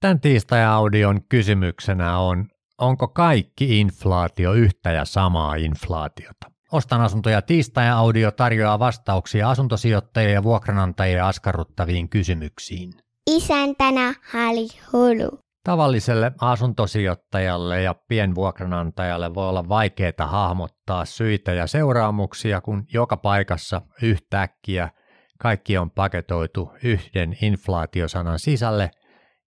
Tämän tiistai-audion kysymyksenä on, onko kaikki inflaatio yhtä ja samaa inflaatiota? Ostan asuntoja tiistai-audio tarjoaa vastauksia asuntosijoittajille ja vuokranantajille askarruttaviin kysymyksiin. Isäntänä Hali Hulu. Tavalliselle asuntosijoittajalle ja pienvuokranantajalle voi olla vaikeaa hahmottaa syitä ja seuraamuksia, kun joka paikassa yhtäkkiä kaikki on paketoitu yhden inflaatiosanan sisälle –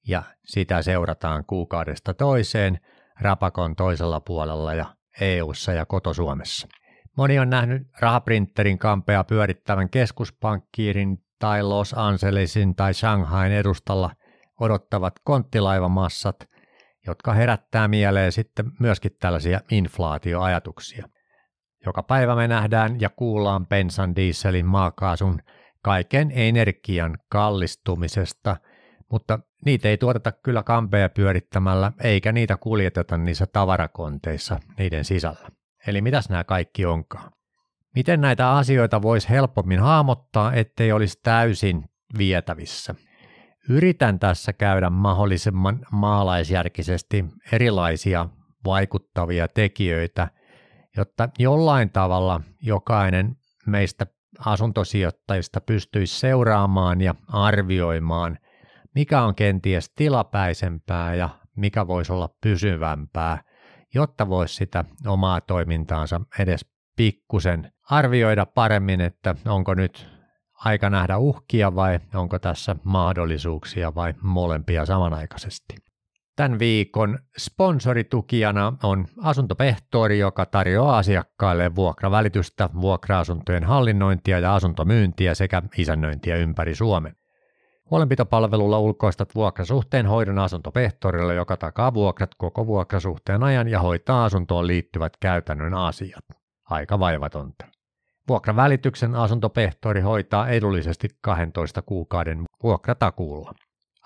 ja sitä seurataan kuukaudesta toiseen Rapakon toisella puolella ja EU:ssa ja kotosuomessa. Moni on nähnyt rahaprintterin kampea pyörittävän keskuspankkiirin tai Los Angelesin tai Shanghain edustalla odottavat konttilaivamassat, jotka herättää mieleen sitten myöskin tällaisia inflaatioajatuksia. Joka päivä me nähdään ja kuullaan bensan, dieselin, maakaasun, kaiken energian kallistumisesta – mutta niitä ei tuoteta kyllä kampeja pyörittämällä, eikä niitä kuljeteta niissä tavarakonteissa niiden sisällä. Eli mitäs nämä kaikki onkaan? Miten näitä asioita voisi helpommin hahmottaa, ettei olisi täysin vietävissä? Yritän tässä käydä mahdollisimman maalaisjärkisesti erilaisia vaikuttavia tekijöitä, jotta jollain tavalla jokainen meistä asuntosijoittajista pystyisi seuraamaan ja arvioimaan mikä on kenties tilapäisempää ja mikä voisi olla pysyvämpää, jotta voisi sitä omaa toimintaansa edes pikkusen arvioida paremmin, että onko nyt aika nähdä uhkia vai onko tässä mahdollisuuksia vai molempia samanaikaisesti. Tämän viikon sponsoritukijana on asuntopehtori, joka tarjoaa asiakkaille vuokravälitystä, vuokra-asuntojen hallinnointia ja asuntomyyntiä sekä isännöintiä ympäri Suomen. Huolenpitopalvelulla ulkoistat vuokrasuhteen hoidon asuntopehtorille, joka takaa vuokrat koko vuokrasuhteen ajan ja hoitaa asuntoon liittyvät käytännön asiat. Aika vaivatonta. Vuokravälityksen asuntopehtori hoitaa edullisesti 12 kuukauden vuokratakuulla.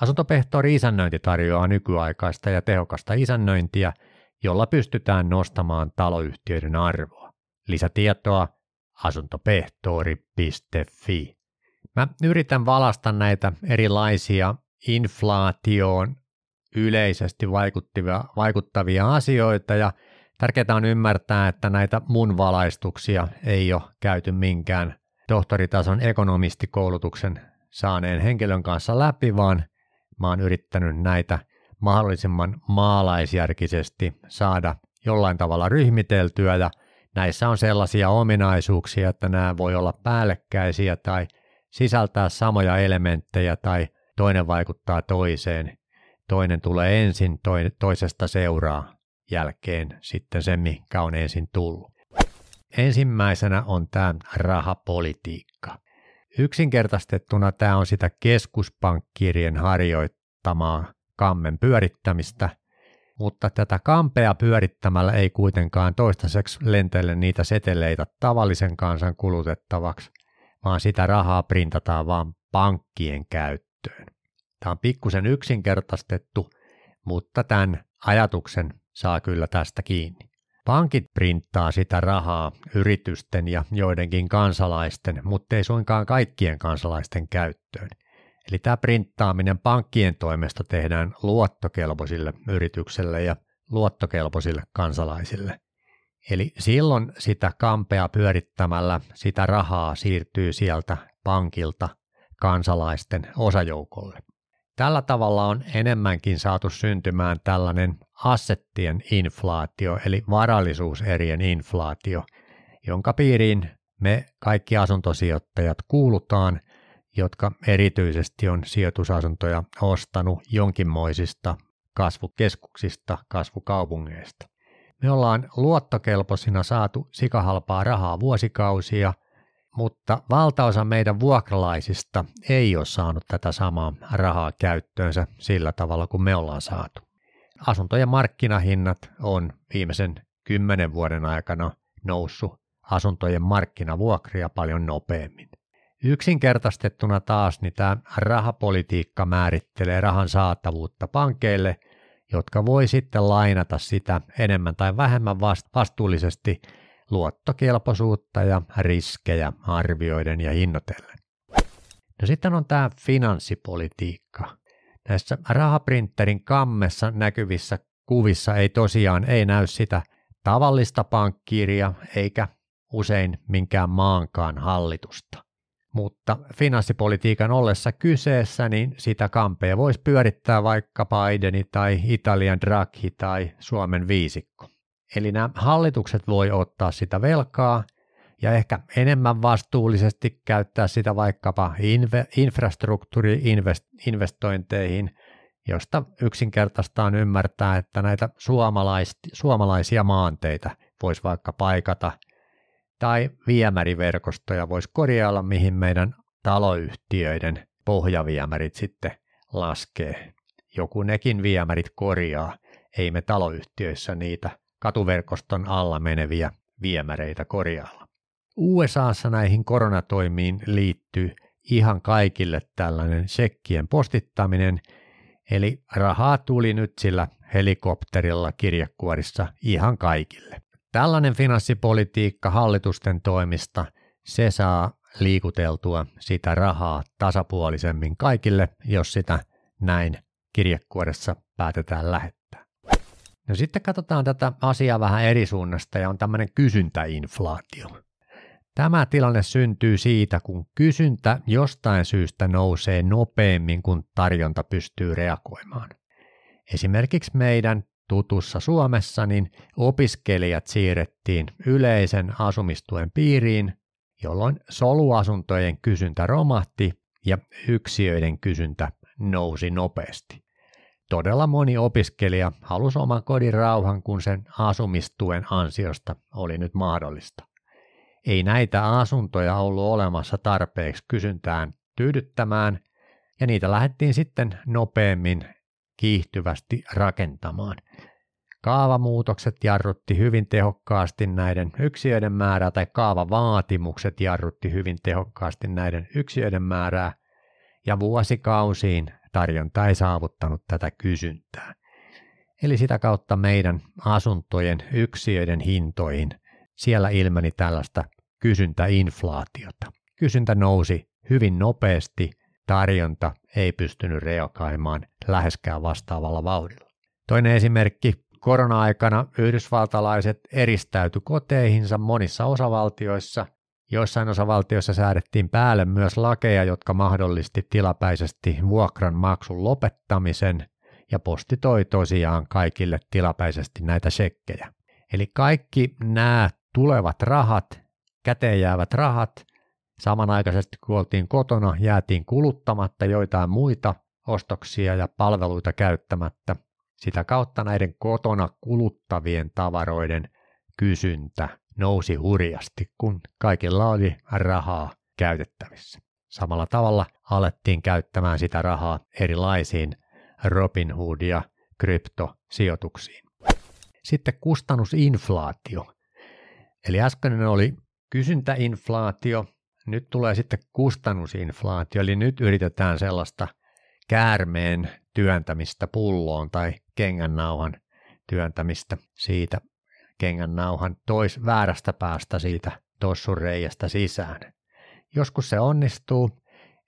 Asuntopehtori isännöinti tarjoaa nykyaikaista ja tehokasta isännöintiä, jolla pystytään nostamaan taloyhtiöiden arvoa. Lisätietoa asuntopehtori.fi. Mä yritän valasta näitä erilaisia inflaatioon yleisesti vaikuttavia, vaikuttavia asioita ja tärkeää on ymmärtää, että näitä mun valaistuksia ei ole käyty minkään tohtoritason ekonomistikoulutuksen saaneen henkilön kanssa läpi, vaan mä oon yrittänyt näitä mahdollisimman maalaisjärkisesti saada jollain tavalla ryhmiteltyä ja näissä on sellaisia ominaisuuksia, että nämä voi olla päällekkäisiä tai – sisältää samoja elementtejä tai toinen vaikuttaa toiseen. Toinen tulee ensin, toisesta seuraa jälkeen sitten se, mikä on ensin tullut. Ensimmäisenä on tämä rahapolitiikka. Yksinkertaistettuna tämä on sitä keskuspankkirjen harjoittamaa kammen pyörittämistä, mutta tätä kampea pyörittämällä ei kuitenkaan toistaiseksi lentele niitä seteleitä tavallisen kansan kulutettavaksi – vaan sitä rahaa printataan vaan pankkien käyttöön. Tämä on pikkusen yksinkertaistettu, mutta tämän ajatuksen saa kyllä tästä kiinni. Pankit printtaa sitä rahaa yritysten ja joidenkin kansalaisten, mutta ei suinkaan kaikkien kansalaisten käyttöön. Eli tämä printtaaminen pankkien toimesta tehdään luottokelpoisille yritykselle ja luottokelpoisille kansalaisille. Eli silloin sitä kampea pyörittämällä sitä rahaa siirtyy sieltä pankilta kansalaisten osajoukolle. Tällä tavalla on enemmänkin saatu syntymään tällainen assettien inflaatio, eli varallisuuserien inflaatio, jonka piiriin me kaikki asuntosijoittajat kuulutaan, jotka erityisesti on sijoitusasuntoja ostanut jonkinmoisista kasvukeskuksista, kasvukaupungeista. Me ollaan luottokelpoisina saatu sikahalpaa rahaa vuosikausia, mutta valtaosa meidän vuokralaisista ei ole saanut tätä samaa rahaa käyttöönsä sillä tavalla kuin me ollaan saatu. Asuntojen markkinahinnat on viimeisen kymmenen vuoden aikana noussut asuntojen markkinavuokria paljon nopeammin. Yksinkertaistettuna taas niin tämä rahapolitiikka määrittelee rahan saatavuutta pankeille jotka voi sitten lainata sitä enemmän tai vähemmän vastuullisesti luottokelpoisuutta ja riskejä arvioiden ja hinnoitellen. No sitten on tämä finanssipolitiikka. Näissä rahaprinterin kammessa näkyvissä kuvissa ei tosiaan ei näy sitä tavallista pankkiiria eikä usein minkään maankaan hallitusta mutta finanssipolitiikan ollessa kyseessä, niin sitä kampea voisi pyörittää vaikka Bideni tai Italian Draghi tai Suomen viisikko. Eli nämä hallitukset voi ottaa sitä velkaa ja ehkä enemmän vastuullisesti käyttää sitä vaikkapa inve, infrastruktuuriinvestointeihin, josta yksinkertaistaan ymmärtää, että näitä suomalaisia maanteita voisi vaikka paikata – tai viemäriverkostoja voisi korjailla, mihin meidän taloyhtiöiden pohjaviemärit sitten laskee. Joku nekin viemärit korjaa, ei me taloyhtiöissä niitä katuverkoston alla meneviä viemäreitä korjailla. USAssa näihin koronatoimiin liittyy ihan kaikille tällainen sekkien postittaminen, eli rahaa tuli nyt sillä helikopterilla kirjekuorissa ihan kaikille. Tällainen finanssipolitiikka hallitusten toimista, se saa liikuteltua sitä rahaa tasapuolisemmin kaikille, jos sitä näin kirjekuoressa päätetään lähettää. No sitten katsotaan tätä asiaa vähän eri suunnasta ja on tämmöinen kysyntäinflaatio. Tämä tilanne syntyy siitä, kun kysyntä jostain syystä nousee nopeammin kuin tarjonta pystyy reagoimaan. Esimerkiksi meidän tutussa Suomessa, niin opiskelijat siirrettiin yleisen asumistuen piiriin, jolloin soluasuntojen kysyntä romahti ja yksiöiden kysyntä nousi nopeasti. Todella moni opiskelija halusi oman kodin rauhan, kun sen asumistuen ansiosta oli nyt mahdollista. Ei näitä asuntoja ollut olemassa tarpeeksi kysyntään tyydyttämään, ja niitä lähdettiin sitten nopeammin kiihtyvästi rakentamaan. Kaavamuutokset jarrutti hyvin tehokkaasti näiden yksiöiden määrää tai kaavavaatimukset jarrutti hyvin tehokkaasti näiden yksiöiden määrää ja vuosikausiin tarjonta ei saavuttanut tätä kysyntää. Eli sitä kautta meidän asuntojen yksiöiden hintoihin siellä ilmeni tällaista kysyntäinflaatiota. Kysyntä nousi hyvin nopeasti tarjonta ei pystynyt reagoimaan läheskään vastaavalla vauhdilla. Toinen esimerkki, korona-aikana yhdysvaltalaiset eristäytyi koteihinsa monissa osavaltioissa, joissain osavaltioissa säädettiin päälle myös lakeja, jotka mahdollisti tilapäisesti vuokran maksun lopettamisen ja posti toi tosiaan kaikille tilapäisesti näitä shekkejä. Eli kaikki nämä tulevat rahat, käteen jäävät rahat Samanaikaisesti kun oltiin kotona, jäätiin kuluttamatta joitain muita ostoksia ja palveluita käyttämättä. Sitä kautta näiden kotona kuluttavien tavaroiden kysyntä nousi hurjasti, kun kaikilla oli rahaa käytettävissä. Samalla tavalla alettiin käyttämään sitä rahaa erilaisiin Robin Hood- ja kryptosijoituksiin. Sitten kustannusinflaatio. Eli äskeinen oli kysyntäinflaatio, nyt tulee sitten kustannusinflaatio, eli nyt yritetään sellaista käärmeen työntämistä pulloon tai nauhan työntämistä siitä nauhan tois väärästä päästä siitä tossun reiästä sisään. Joskus se onnistuu,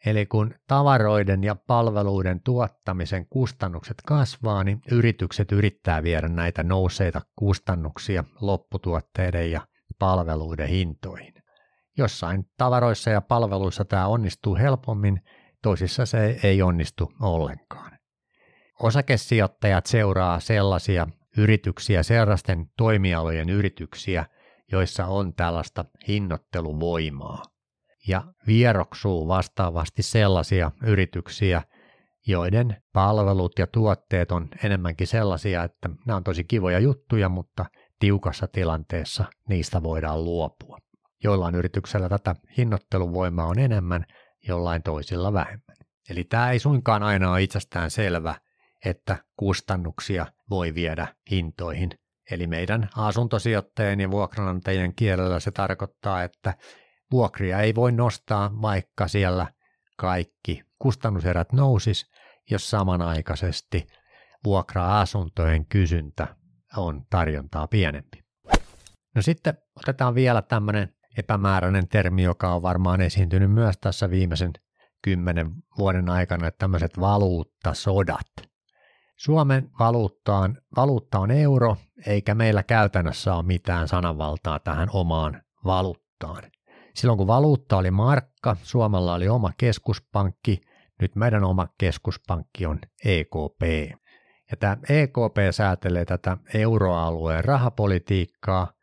eli kun tavaroiden ja palveluiden tuottamisen kustannukset kasvaa, niin yritykset yrittää viedä näitä nouseita kustannuksia lopputuotteiden ja palveluiden hintoihin. Jossain tavaroissa ja palveluissa tämä onnistuu helpommin, toisissa se ei onnistu ollenkaan. Osakesijoittajat seuraa sellaisia yrityksiä, sellaisten toimialojen yrityksiä, joissa on tällaista hinnoitteluvoimaa ja vieroksuu vastaavasti sellaisia yrityksiä, joiden palvelut ja tuotteet on enemmänkin sellaisia, että nämä on tosi kivoja juttuja, mutta tiukassa tilanteessa niistä voidaan luopua. Joillain yrityksellä tätä hinnoitteluvoimaa on enemmän, jollain toisilla vähemmän. Eli tämä ei suinkaan aina ole itsestään selvä, että kustannuksia voi viedä hintoihin. Eli meidän asuntosijoittajien ja vuokranantajien kielellä se tarkoittaa, että vuokria ei voi nostaa, vaikka siellä kaikki kustannuserät nousis, jos samanaikaisesti vuokra-asuntojen kysyntä on tarjontaa pienempi. No sitten otetaan vielä tämmöinen epämääräinen termi, joka on varmaan esiintynyt myös tässä viimeisen kymmenen vuoden aikana, että tämmöiset valuuttasodat. Suomen valuuttaan, valuutta on euro, eikä meillä käytännössä ole mitään sananvaltaa tähän omaan valuuttaan. Silloin kun valuutta oli markka, Suomella oli oma keskuspankki, nyt meidän oma keskuspankki on EKP. Ja tämä EKP säätelee tätä euroalueen rahapolitiikkaa –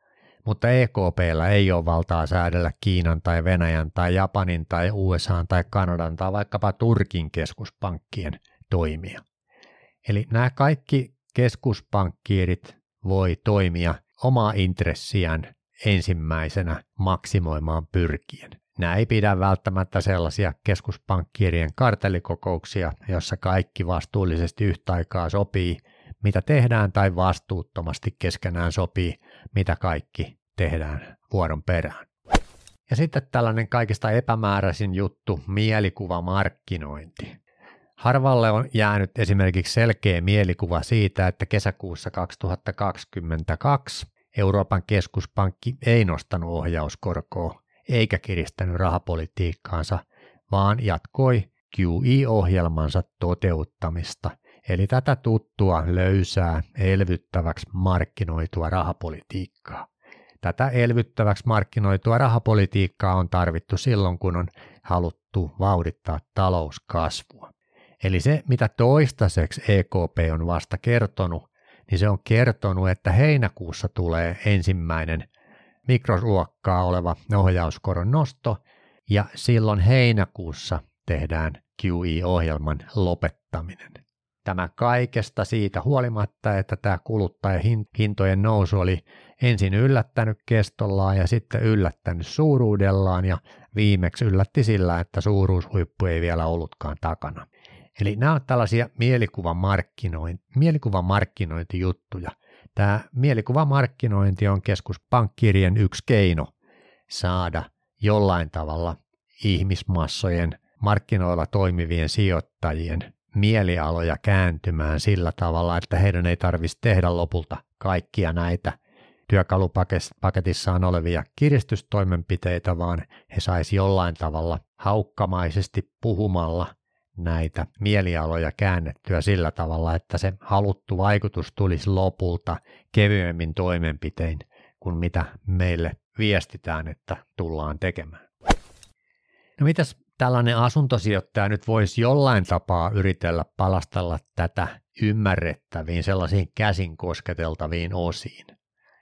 mutta EKPllä ei ole valtaa säädellä Kiinan tai Venäjän tai Japanin tai USA tai Kanadan tai vaikkapa Turkin keskuspankkien toimia. Eli nämä kaikki keskuspankkiirit voi toimia omaa intressiään ensimmäisenä maksimoimaan pyrkien. Nämä ei pidä välttämättä sellaisia keskuspankkiirien kartelikokouksia, jossa kaikki vastuullisesti yhtä aikaa sopii, mitä tehdään tai vastuuttomasti keskenään sopii, mitä kaikki tehdään vuoron perään. Ja sitten tällainen kaikista epämääräisin juttu, mielikuvamarkkinointi. Harvalle on jäänyt esimerkiksi selkeä mielikuva siitä, että kesäkuussa 2022 Euroopan keskuspankki ei nostanut ohjauskorkoa eikä kiristänyt rahapolitiikkaansa, vaan jatkoi QE-ohjelmansa toteuttamista – eli tätä tuttua, löysää, elvyttäväksi markkinoitua rahapolitiikkaa. Tätä elvyttäväksi markkinoitua rahapolitiikkaa on tarvittu silloin, kun on haluttu vauhdittaa talouskasvua. Eli se, mitä toistaiseksi EKP on vasta kertonut, niin se on kertonut, että heinäkuussa tulee ensimmäinen mikroluokkaa oleva ohjauskoron nosto, ja silloin heinäkuussa tehdään QE-ohjelman lopettaminen. Tämä kaikesta siitä huolimatta, että tämä kuluttajahintojen nousu oli ensin yllättänyt kestollaan ja sitten yllättänyt suuruudellaan ja viimeksi yllätti sillä, että suuruushuippu ei vielä ollutkaan takana. Eli nämä ovat tällaisia mielikuvamarkkinointi, mielikuvamarkkinointijuttuja. Tämä mielikuvamarkkinointi on keskuspankkirien yksi keino saada jollain tavalla ihmismassojen markkinoilla toimivien sijoittajien mielialoja kääntymään sillä tavalla, että heidän ei tarvitsisi tehdä lopulta kaikkia näitä työkalupaketissaan olevia kiristystoimenpiteitä, vaan he saisi jollain tavalla haukkamaisesti puhumalla näitä mielialoja käännettyä sillä tavalla, että se haluttu vaikutus tulisi lopulta kevyemmin toimenpitein kuin mitä meille viestitään, että tullaan tekemään. No mitäs tällainen asuntosijoittaja nyt voisi jollain tapaa yritellä palastella tätä ymmärrettäviin sellaisiin käsin kosketeltaviin osiin.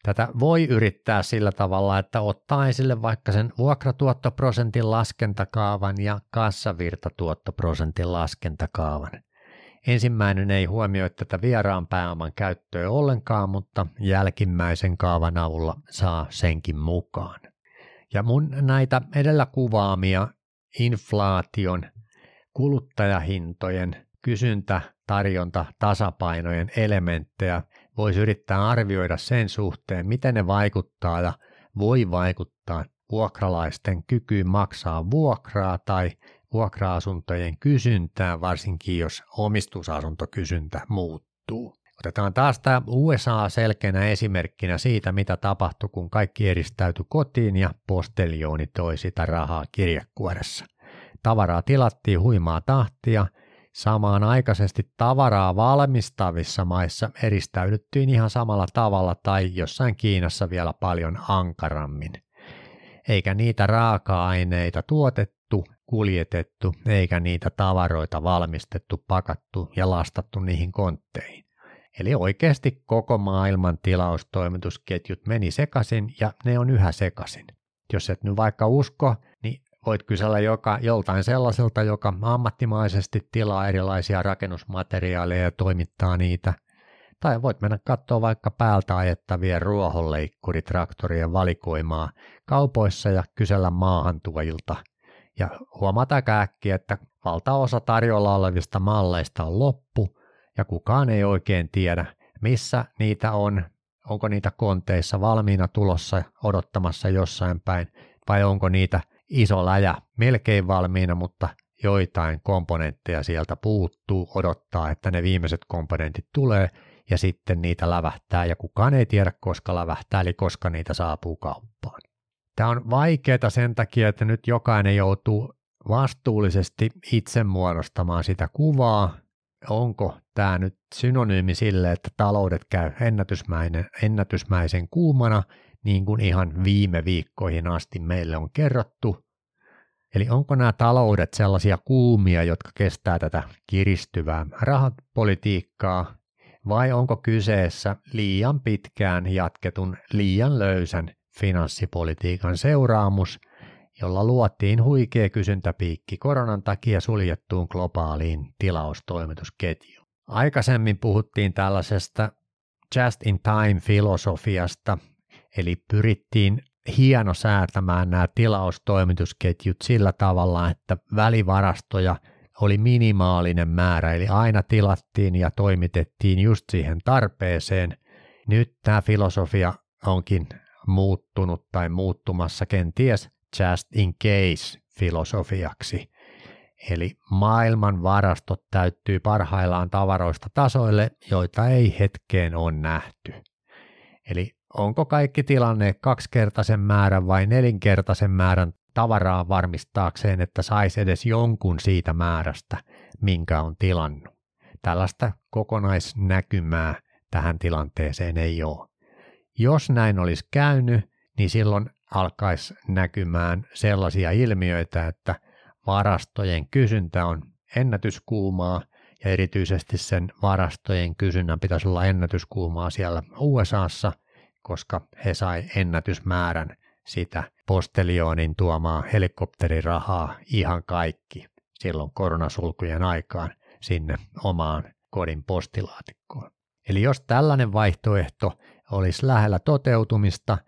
Tätä voi yrittää sillä tavalla, että ottaa esille vaikka sen vuokratuottoprosentin laskentakaavan ja kassavirtatuottoprosentin laskentakaavan. Ensimmäinen ei huomioi tätä vieraan pääoman käyttöä ollenkaan, mutta jälkimmäisen kaavan avulla saa senkin mukaan. Ja mun näitä edellä kuvaamia inflaation, kuluttajahintojen, kysyntä, tarjonta, tasapainojen elementtejä voisi yrittää arvioida sen suhteen, miten ne vaikuttaa ja voi vaikuttaa vuokralaisten kykyyn maksaa vuokraa tai vuokra-asuntojen kysyntään, varsinkin jos omistusasuntokysyntä muuttuu. Otetaan on taas tämä USA selkeänä esimerkkinä siitä, mitä tapahtui, kun kaikki eristäytyi kotiin ja postelioni toi sitä rahaa kirjekuoressa. Tavaraa tilattiin huimaa tahtia, samaan aikaisesti tavaraa valmistavissa maissa eristäydyttiin ihan samalla tavalla tai jossain Kiinassa vielä paljon ankarammin. Eikä niitä raaka-aineita tuotettu, kuljetettu, eikä niitä tavaroita valmistettu, pakattu ja lastattu niihin kontteihin. Eli oikeasti koko maailman tilaustoimitusketjut meni sekaisin ja ne on yhä sekaisin. Jos et nyt vaikka usko, niin voit kysellä joka, joltain sellaiselta, joka ammattimaisesti tilaa erilaisia rakennusmateriaaleja ja toimittaa niitä. Tai voit mennä katsoa vaikka päältä ajettavien ruohonleikkuritraktorien valikoimaa kaupoissa ja kysellä maahantuojilta. Ja huomata äkkiä, että valtaosa tarjolla olevista malleista on loppu – ja kukaan ei oikein tiedä, missä niitä on, onko niitä konteissa valmiina tulossa odottamassa jossain päin, vai onko niitä iso läjä melkein valmiina, mutta joitain komponentteja sieltä puuttuu, odottaa, että ne viimeiset komponentit tulee, ja sitten niitä lävähtää, ja kukaan ei tiedä, koska lävähtää, eli koska niitä saapuu kauppaan. Tämä on vaikeaa sen takia, että nyt jokainen joutuu vastuullisesti itse muodostamaan sitä kuvaa, onko tämä nyt synonyymi sille, että taloudet käy ennätysmäinen, ennätysmäisen kuumana, niin kuin ihan viime viikkoihin asti meille on kerrottu. Eli onko nämä taloudet sellaisia kuumia, jotka kestää tätä kiristyvää rahapolitiikkaa, vai onko kyseessä liian pitkään jatketun liian löysän finanssipolitiikan seuraamus, jolla luotiin huikea kysyntäpiikki koronan takia suljettuun globaaliin tilaustoimitusketjuun. Aikaisemmin puhuttiin tällaisesta just-in-time-filosofiasta, eli pyrittiin hieno säätämään nämä tilaustoimitusketjut sillä tavalla, että välivarastoja oli minimaalinen määrä, eli aina tilattiin ja toimitettiin just siihen tarpeeseen. Nyt tämä filosofia onkin muuttunut tai muuttumassa kenties just in case filosofiaksi eli maailman varastot täyttyy parhaillaan tavaroista tasoille, joita ei hetkeen ole nähty. Eli onko kaikki tilanne kaksikertaisen määrän vai nelinkertaisen määrän tavaraa varmistaakseen, että saisi edes jonkun siitä määrästä, minkä on tilannut. Tällaista kokonaisnäkymää tähän tilanteeseen ei ole. Jos näin olisi käynyt, niin silloin alkaisi näkymään sellaisia ilmiöitä, että varastojen kysyntä on ennätyskuumaa ja erityisesti sen varastojen kysynnän pitäisi olla ennätyskuumaa siellä USAssa, koska he sai ennätysmäärän sitä postelioonin tuomaa helikopterirahaa ihan kaikki silloin koronasulkujen aikaan sinne omaan kodin postilaatikkoon. Eli jos tällainen vaihtoehto olisi lähellä toteutumista –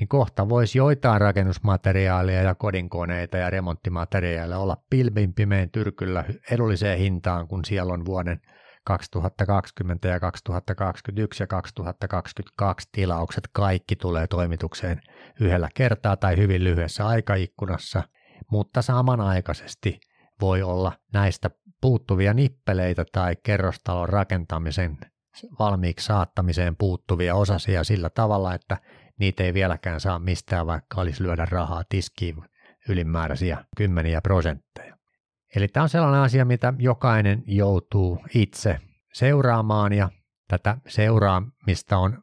niin kohta voisi joitain rakennusmateriaaleja ja kodinkoneita ja remonttimateriaaleja olla pilvin pimeen tyrkyllä edulliseen hintaan, kun siellä on vuoden 2020 ja 2021 ja 2022 tilaukset kaikki tulee toimitukseen yhdellä kertaa tai hyvin lyhyessä aikaikkunassa, mutta samanaikaisesti voi olla näistä puuttuvia nippeleitä tai kerrostalon rakentamisen valmiiksi saattamiseen puuttuvia osasia sillä tavalla, että niitä ei vieläkään saa mistään, vaikka olisi lyödä rahaa tiskiin ylimääräisiä kymmeniä prosentteja. Eli tämä on sellainen asia, mitä jokainen joutuu itse seuraamaan ja tätä seuraamista on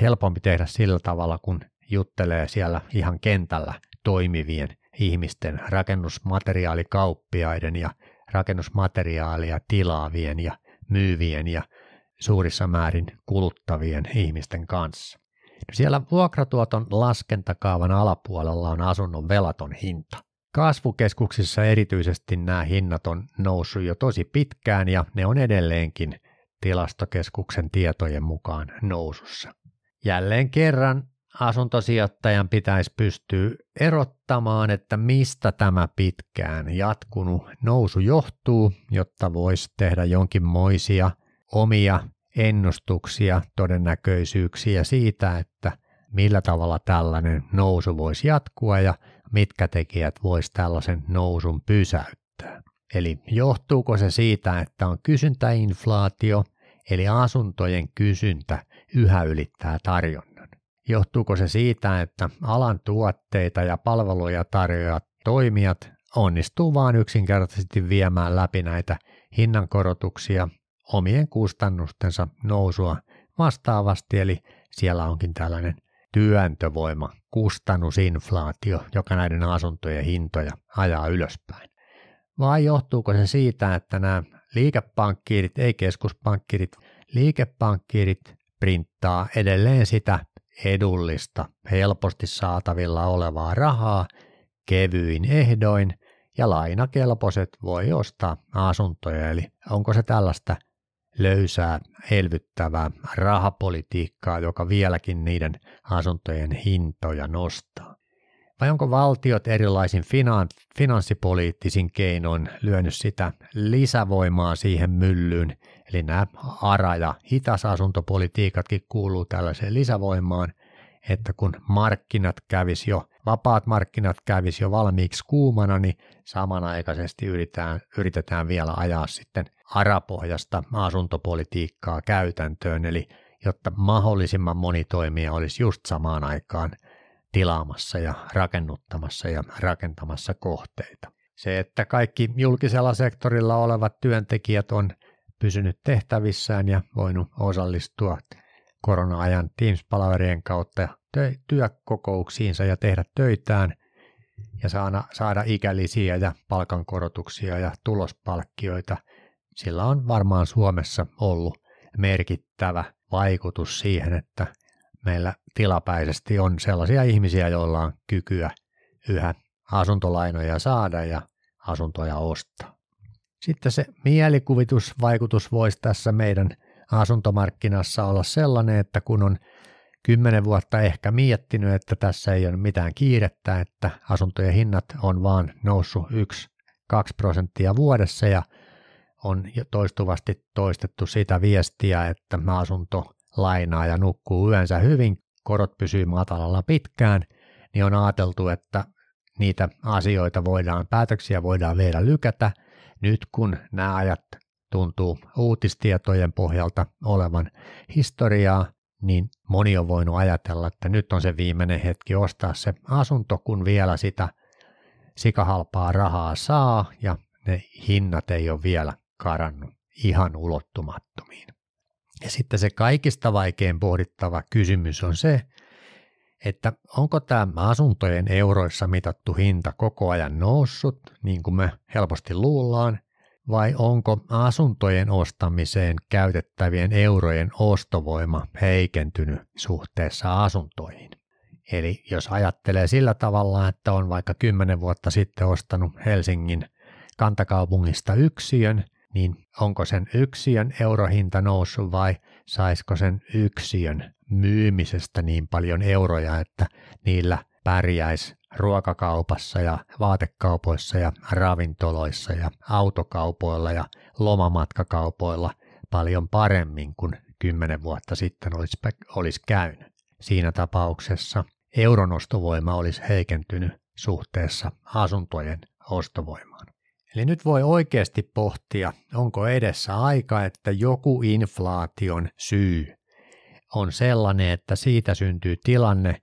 helpompi tehdä sillä tavalla, kun juttelee siellä ihan kentällä toimivien ihmisten, rakennusmateriaalikauppiaiden ja rakennusmateriaalia tilaavien ja myyvien ja suurissa määrin kuluttavien ihmisten kanssa. Siellä vuokratuoton laskentakaavan alapuolella on asunnon velaton hinta. Kasvukeskuksissa erityisesti nämä hinnat on noussut jo tosi pitkään ja ne on edelleenkin tilastokeskuksen tietojen mukaan nousussa. Jälleen kerran asuntosijoittajan pitäisi pystyä erottamaan, että mistä tämä pitkään jatkunut nousu johtuu, jotta voisi tehdä jonkinmoisia omia ennustuksia, todennäköisyyksiä siitä, että millä tavalla tällainen nousu voisi jatkua ja mitkä tekijät voisi tällaisen nousun pysäyttää. Eli johtuuko se siitä, että on kysyntäinflaatio, eli asuntojen kysyntä yhä ylittää tarjonnan? Johtuuko se siitä, että alan tuotteita ja palveluja tarjoavat toimijat onnistuu vain yksinkertaisesti viemään läpi näitä hinnankorotuksia omien kustannustensa nousua vastaavasti, eli siellä onkin tällainen työntövoima, kustannusinflaatio, joka näiden asuntojen hintoja ajaa ylöspäin. Vai johtuuko se siitä, että nämä liikepankkiirit, ei keskuspankkiirit, liikepankkiirit printtaa edelleen sitä edullista, helposti saatavilla olevaa rahaa kevyin ehdoin ja lainakelpoiset voi ostaa asuntoja. Eli onko se tällaista löysää, elvyttävää rahapolitiikkaa, joka vieläkin niiden asuntojen hintoja nostaa? Vai onko valtiot erilaisin finanssipoliittisin keinoin lyönyt sitä lisävoimaa siihen myllyyn? Eli nämä ara- ja hitasasuntopolitiikatkin asuntopolitiikatkin kuuluu tällaiseen lisävoimaan, että kun markkinat kävisi jo vapaat markkinat kävisi jo valmiiksi kuumana, niin samanaikaisesti yritetään, yritetään vielä ajaa sitten arapohjasta asuntopolitiikkaa käytäntöön, eli jotta mahdollisimman moni toimija olisi just samaan aikaan tilaamassa ja rakennuttamassa ja rakentamassa kohteita. Se, että kaikki julkisella sektorilla olevat työntekijät on pysynyt tehtävissään ja voinut osallistua korona-ajan Teams-palaverien kautta tö- työkokouksiinsa ja tehdä töitään ja saada, saada ikälisiä ja palkankorotuksia ja tulospalkkioita. Sillä on varmaan Suomessa ollut merkittävä vaikutus siihen, että meillä tilapäisesti on sellaisia ihmisiä, joilla on kykyä yhä asuntolainoja saada ja asuntoja ostaa. Sitten se mielikuvitusvaikutus voisi tässä meidän asuntomarkkinassa olla sellainen, että kun on kymmenen vuotta ehkä miettinyt, että tässä ei ole mitään kiirettä, että asuntojen hinnat on vaan noussut 1-2 prosenttia vuodessa ja on toistuvasti toistettu sitä viestiä, että mä asunto lainaa ja nukkuu yönsä hyvin, korot pysyy matalalla pitkään, niin on ajateltu, että niitä asioita voidaan, päätöksiä voidaan vielä lykätä. Nyt kun nämä ajat tuntuu uutistietojen pohjalta olevan historiaa, niin moni on voinut ajatella, että nyt on se viimeinen hetki ostaa se asunto, kun vielä sitä sikahalpaa rahaa saa ja ne hinnat ei ole vielä karannut ihan ulottumattomiin. Ja sitten se kaikista vaikein pohdittava kysymys on se, että onko tämä asuntojen euroissa mitattu hinta koko ajan noussut, niin kuin me helposti luullaan, vai onko asuntojen ostamiseen käytettävien eurojen ostovoima heikentynyt suhteessa asuntoihin? Eli jos ajattelee sillä tavalla, että on vaikka 10 vuotta sitten ostanut Helsingin kantakaupungista yksiön, niin onko sen yksiön eurohinta noussut vai saisiko sen yksiön myymisestä niin paljon euroja, että niillä pärjäisi ruokakaupassa ja vaatekaupoissa ja ravintoloissa ja autokaupoilla ja lomamatkakaupoilla paljon paremmin kuin kymmenen vuotta sitten olisi, olisi käynyt. Siinä tapauksessa euron ostovoima olisi heikentynyt suhteessa asuntojen ostovoimaan. Eli nyt voi oikeasti pohtia, onko edessä aika, että joku inflaation syy on sellainen, että siitä syntyy tilanne,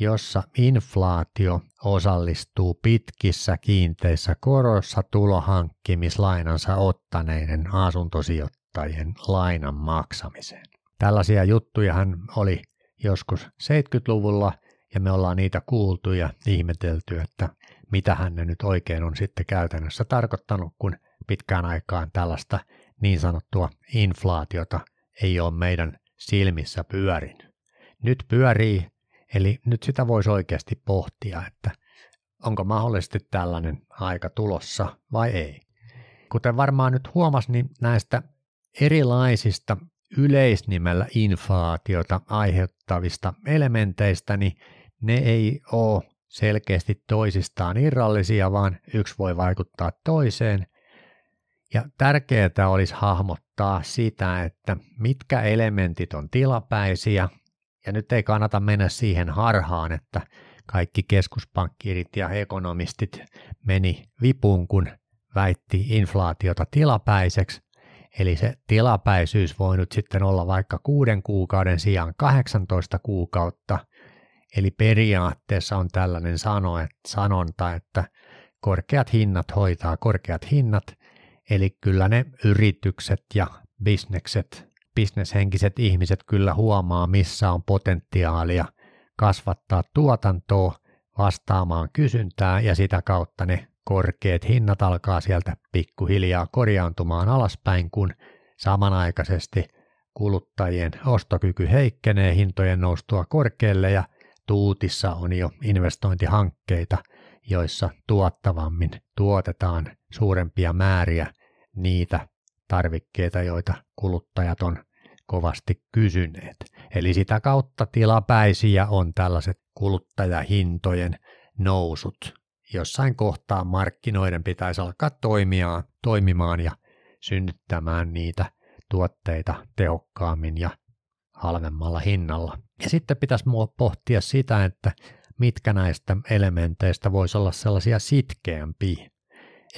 jossa inflaatio osallistuu pitkissä kiinteissä koroissa tulohankkimislainansa ottaneiden asuntosijoittajien lainan maksamiseen. Tällaisia juttujahan oli joskus 70-luvulla ja me ollaan niitä kuultu ja ihmetelty, että mitä hän nyt oikein on sitten käytännössä tarkoittanut, kun pitkään aikaan tällaista niin sanottua inflaatiota ei ole meidän silmissä pyörinyt. Nyt pyörii Eli nyt sitä voisi oikeasti pohtia, että onko mahdollisesti tällainen aika tulossa vai ei. Kuten varmaan nyt huomasi, niin näistä erilaisista yleisnimellä inflaatiota aiheuttavista elementeistä, niin ne ei ole selkeästi toisistaan irrallisia, vaan yksi voi vaikuttaa toiseen. Ja tärkeää olisi hahmottaa sitä, että mitkä elementit on tilapäisiä ja nyt ei kannata mennä siihen harhaan, että kaikki keskuspankkiirit ja ekonomistit meni vipuun, kun väitti inflaatiota tilapäiseksi. Eli se tilapäisyys voi nyt sitten olla vaikka kuuden kuukauden sijaan 18 kuukautta. Eli periaatteessa on tällainen sano, että sanonta, että korkeat hinnat hoitaa korkeat hinnat. Eli kyllä ne yritykset ja bisnekset bisneshenkiset ihmiset kyllä huomaa, missä on potentiaalia kasvattaa tuotantoa vastaamaan kysyntää ja sitä kautta ne korkeat hinnat alkaa sieltä pikkuhiljaa korjaantumaan alaspäin, kun samanaikaisesti kuluttajien ostokyky heikkenee hintojen noustua korkealle ja tuutissa on jo investointihankkeita, joissa tuottavammin tuotetaan suurempia määriä niitä tarvikkeita, joita kuluttajat on kovasti kysyneet. Eli sitä kautta tilapäisiä on tällaiset kuluttajahintojen nousut. Jossain kohtaa markkinoiden pitäisi alkaa toimia, toimimaan ja synnyttämään niitä tuotteita tehokkaammin ja halvemmalla hinnalla. Ja sitten pitäisi pohtia sitä, että mitkä näistä elementeistä voisi olla sellaisia sitkeämpiä.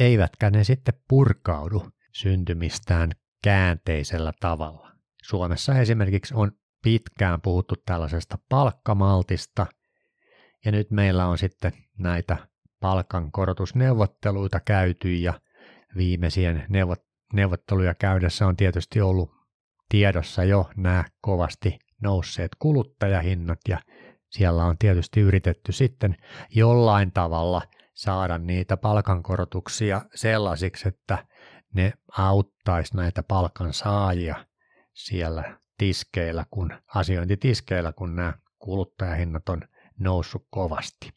Eivätkä ne sitten purkaudu syntymistään käänteisellä tavalla. Suomessa esimerkiksi on pitkään puhuttu tällaisesta palkkamaltista, ja nyt meillä on sitten näitä palkankorotusneuvotteluita käyty, ja viimeisien neuvotteluja käydessä on tietysti ollut tiedossa jo nämä kovasti nousseet kuluttajahinnat, ja siellä on tietysti yritetty sitten jollain tavalla saada niitä palkankorotuksia sellaisiksi, että – ne auttaisi näitä palkansaajia siellä tiskeillä, kun, asiointitiskeillä, kun nämä kuluttajahinnat on noussut kovasti.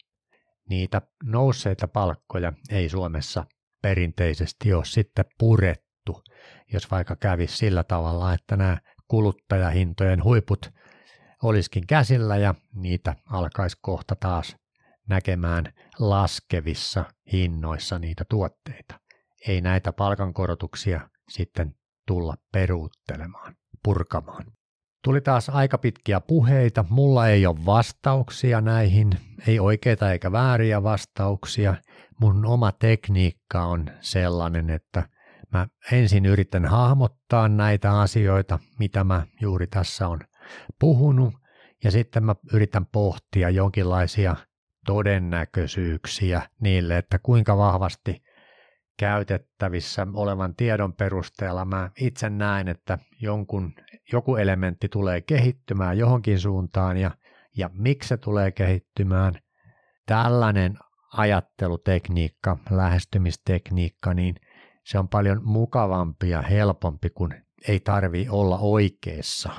Niitä nousseita palkkoja ei Suomessa perinteisesti ole sitten purettu, jos vaikka kävisi sillä tavalla, että nämä kuluttajahintojen huiput olisikin käsillä ja niitä alkaisi kohta taas näkemään laskevissa hinnoissa niitä tuotteita ei näitä palkankorotuksia sitten tulla peruuttelemaan, purkamaan. Tuli taas aika pitkiä puheita, mulla ei ole vastauksia näihin, ei oikeita eikä vääriä vastauksia. Mun oma tekniikka on sellainen, että mä ensin yritän hahmottaa näitä asioita, mitä mä juuri tässä on puhunut, ja sitten mä yritän pohtia jonkinlaisia todennäköisyyksiä niille, että kuinka vahvasti käytettävissä olevan tiedon perusteella mä itse näen, että jonkun, joku elementti tulee kehittymään johonkin suuntaan ja, ja miksi se tulee kehittymään. Tällainen ajattelutekniikka, lähestymistekniikka, niin se on paljon mukavampi ja helpompi, kun ei tarvi olla oikeassa,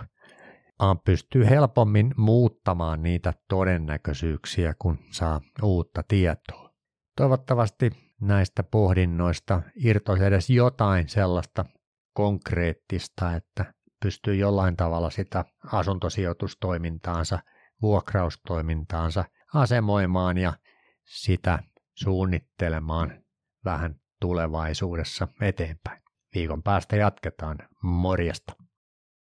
vaan pystyy helpommin muuttamaan niitä todennäköisyyksiä, kun saa uutta tietoa. Toivottavasti näistä pohdinnoista irtoisi edes jotain sellaista konkreettista, että pystyy jollain tavalla sitä asuntosijoitustoimintaansa, vuokraustoimintaansa asemoimaan ja sitä suunnittelemaan vähän tulevaisuudessa eteenpäin. Viikon päästä jatketaan. Morjesta!